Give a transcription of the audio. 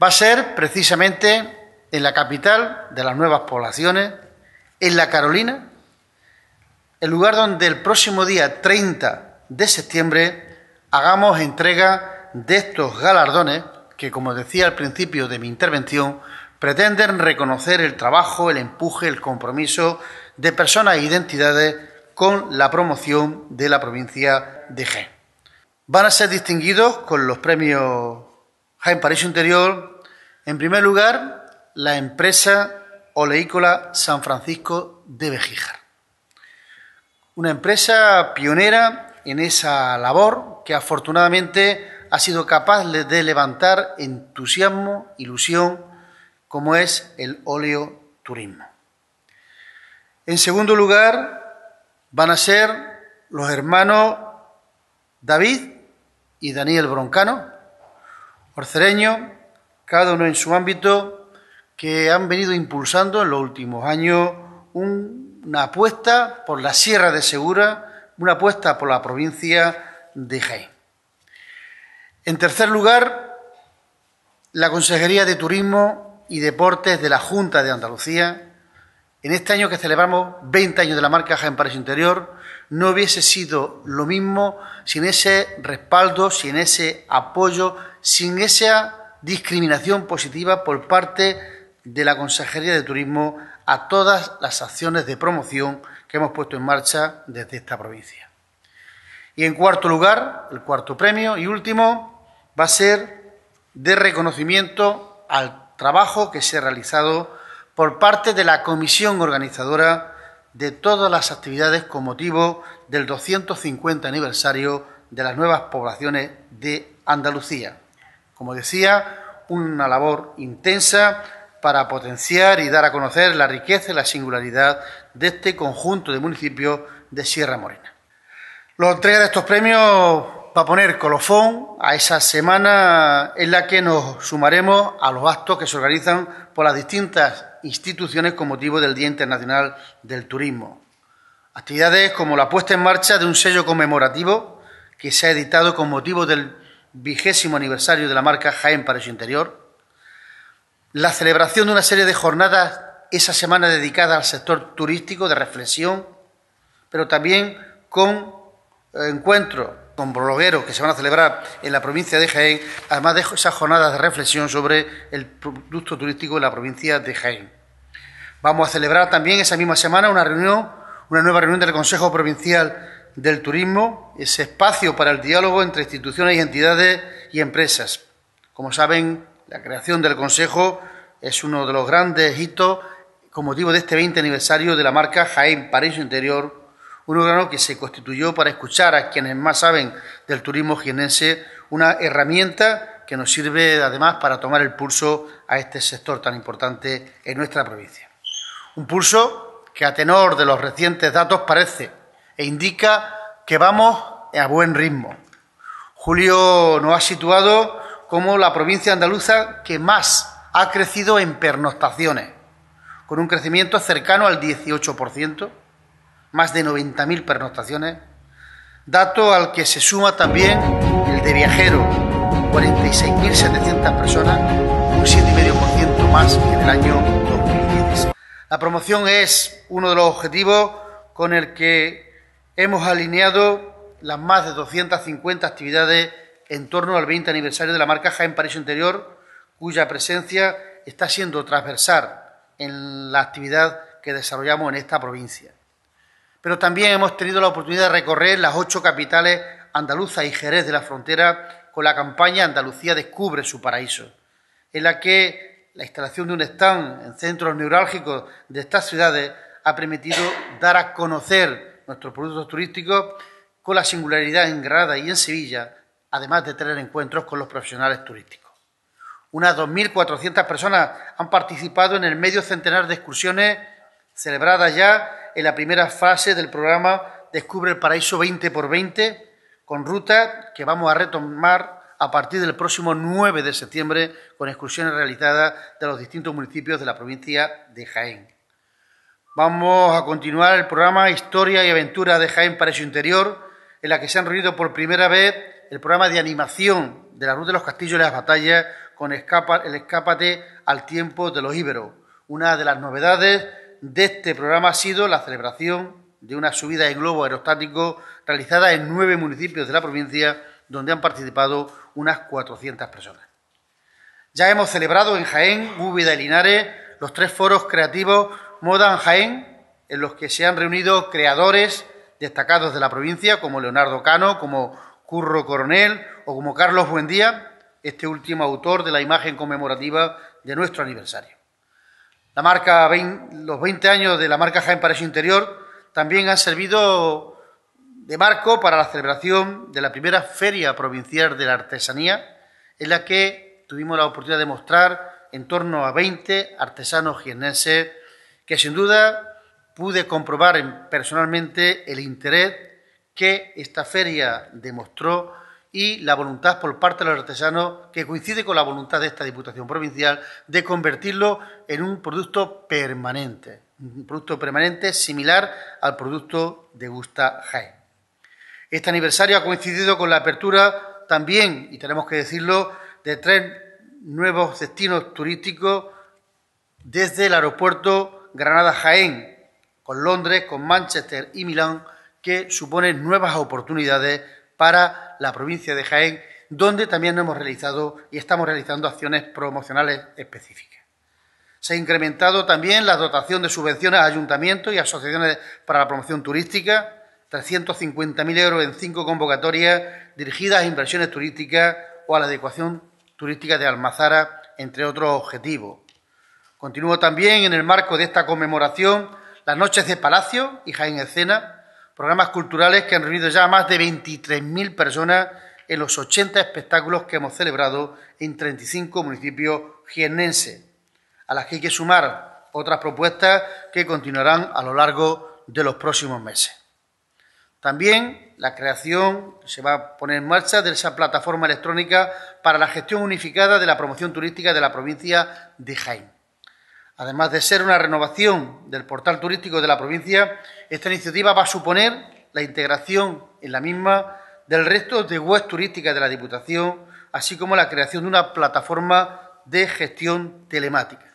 va a ser precisamente en la capital de las nuevas poblaciones, en la Carolina, el lugar donde el próximo día 30 de septiembre hagamos entrega de estos galardones que, como decía al principio de mi intervención, pretenden reconocer el trabajo, el empuje, el compromiso de personas e identidades con la promoción de la provincia de G. Van a ser distinguidos con los premios en Paraíso Interior, en primer lugar, la empresa oleícola San Francisco de Bejíjar. Una empresa pionera en esa labor que afortunadamente ha sido capaz de levantar entusiasmo, ilusión, como es el óleo turismo. En segundo lugar, van a ser los hermanos David y Daniel Broncano, orcereños, cada uno en su ámbito, que han venido impulsando en los últimos años una apuesta por la Sierra de Segura, una apuesta por la provincia de Jaén. En tercer lugar, la Consejería de Turismo y Deportes de la Junta de Andalucía, en este año que celebramos 20 años de la marca Jaén París Interior, no hubiese sido lo mismo sin ese respaldo, sin ese apoyo, sin esa discriminación positiva por parte de la Consejería de Turismo a todas las acciones de promoción que hemos puesto en marcha desde esta provincia. Y en cuarto lugar, el cuarto premio y último va a ser de reconocimiento al trabajo que se ha realizado por parte de la comisión organizadora de todas las actividades con motivo del 250 aniversario de las nuevas poblaciones de Andalucía como decía, una labor intensa para potenciar y dar a conocer la riqueza y la singularidad de este conjunto de municipios de Sierra Morena. La entrega de estos premios va a poner colofón a esa semana en la que nos sumaremos a los actos que se organizan por las distintas instituciones con motivo del Día Internacional del Turismo. Actividades como la puesta en marcha de un sello conmemorativo que se ha editado con motivo del vigésimo aniversario de la marca Jaén para su interior, la celebración de una serie de jornadas esa semana dedicada al sector turístico de reflexión, pero también con eh, encuentros con blogueros que se van a celebrar en la provincia de Jaén, además de esas jornadas de reflexión sobre el producto turístico de la provincia de Jaén. Vamos a celebrar también esa misma semana una reunión, una nueva reunión del Consejo Provincial del turismo ese espacio para el diálogo entre instituciones y entidades y empresas. Como saben, la creación del Consejo es uno de los grandes hitos con motivo de este 20 aniversario de la marca Jaén París Interior, un órgano que se constituyó para escuchar a quienes más saben del turismo jienense, una herramienta que nos sirve además para tomar el pulso a este sector tan importante en nuestra provincia. Un pulso que a tenor de los recientes datos parece e indica que vamos a buen ritmo. Julio nos ha situado como la provincia andaluza que más ha crecido en pernoctaciones, con un crecimiento cercano al 18%, más de 90.000 pernoctaciones, dato al que se suma también el de viajeros, 46.700 personas, un 7,5% más que en el año 2010... La promoción es uno de los objetivos con el que hemos alineado las más de 250 actividades en torno al 20 aniversario de la marca Jaén París Interior, cuya presencia está siendo transversal en la actividad que desarrollamos en esta provincia. Pero también hemos tenido la oportunidad de recorrer las ocho capitales andaluzas y Jerez de la frontera con la campaña Andalucía Descubre su Paraíso, en la que la instalación de un stand en centros neurálgicos de estas ciudades ha permitido dar a conocer nuestros productos turísticos, con la singularidad en Granada y en Sevilla, además de tener encuentros con los profesionales turísticos. Unas 2.400 personas han participado en el medio centenar de excursiones celebradas ya en la primera fase del programa Descubre el Paraíso 20x20, con rutas que vamos a retomar a partir del próximo 9 de septiembre con excursiones realizadas de los distintos municipios de la provincia de Jaén. Vamos a continuar el programa Historia y Aventura de Jaén para su interior, en la que se han reunido por primera vez el programa de animación de la Ruta de los Castillos y las Batallas con el Escápate al Tiempo de los Íberos. Una de las novedades de este programa ha sido la celebración de una subida en globo aerostático realizada en nueve municipios de la provincia donde han participado unas 400 personas. Ya hemos celebrado en Jaén, Úbeda y Linares los tres foros creativos Modan Jaén, en los que se han reunido creadores destacados de la provincia, como Leonardo Cano, como Curro Coronel o como Carlos Buendía, este último autor de la imagen conmemorativa de nuestro aniversario. La marca los 20 años de la marca Jaén para su interior también han servido de marco para la celebración de la primera Feria Provincial de la Artesanía, en la que tuvimos la oportunidad de mostrar en torno a 20 artesanos jiennenses que sin duda pude comprobar personalmente el interés que esta feria demostró y la voluntad por parte de los artesanos, que coincide con la voluntad de esta Diputación Provincial, de convertirlo en un producto permanente, un producto permanente similar al producto de Gusta Jaén. Este aniversario ha coincidido con la apertura también, y tenemos que decirlo, de tres nuevos destinos turísticos desde el aeropuerto Granada-Jaén, con Londres, con Manchester y Milán, que suponen nuevas oportunidades para la provincia de Jaén, donde también hemos realizado y estamos realizando acciones promocionales específicas. Se ha incrementado también la dotación de subvenciones a ayuntamientos y asociaciones para la promoción turística, 350.000 euros en cinco convocatorias dirigidas a inversiones turísticas o a la adecuación turística de Almazara, entre otros objetivos. Continúo también en el marco de esta conmemoración las noches de Palacio y Jaén Escena, programas culturales que han reunido ya a más de 23.000 personas en los 80 espectáculos que hemos celebrado en 35 municipios jiennenses, a las que hay que sumar otras propuestas que continuarán a lo largo de los próximos meses. También la creación se va a poner en marcha de esa plataforma electrónica para la gestión unificada de la promoción turística de la provincia de Jaén. Además de ser una renovación del portal turístico de la provincia, esta iniciativa va a suponer la integración en la misma del resto de web turísticas de la Diputación, así como la creación de una plataforma de gestión telemática.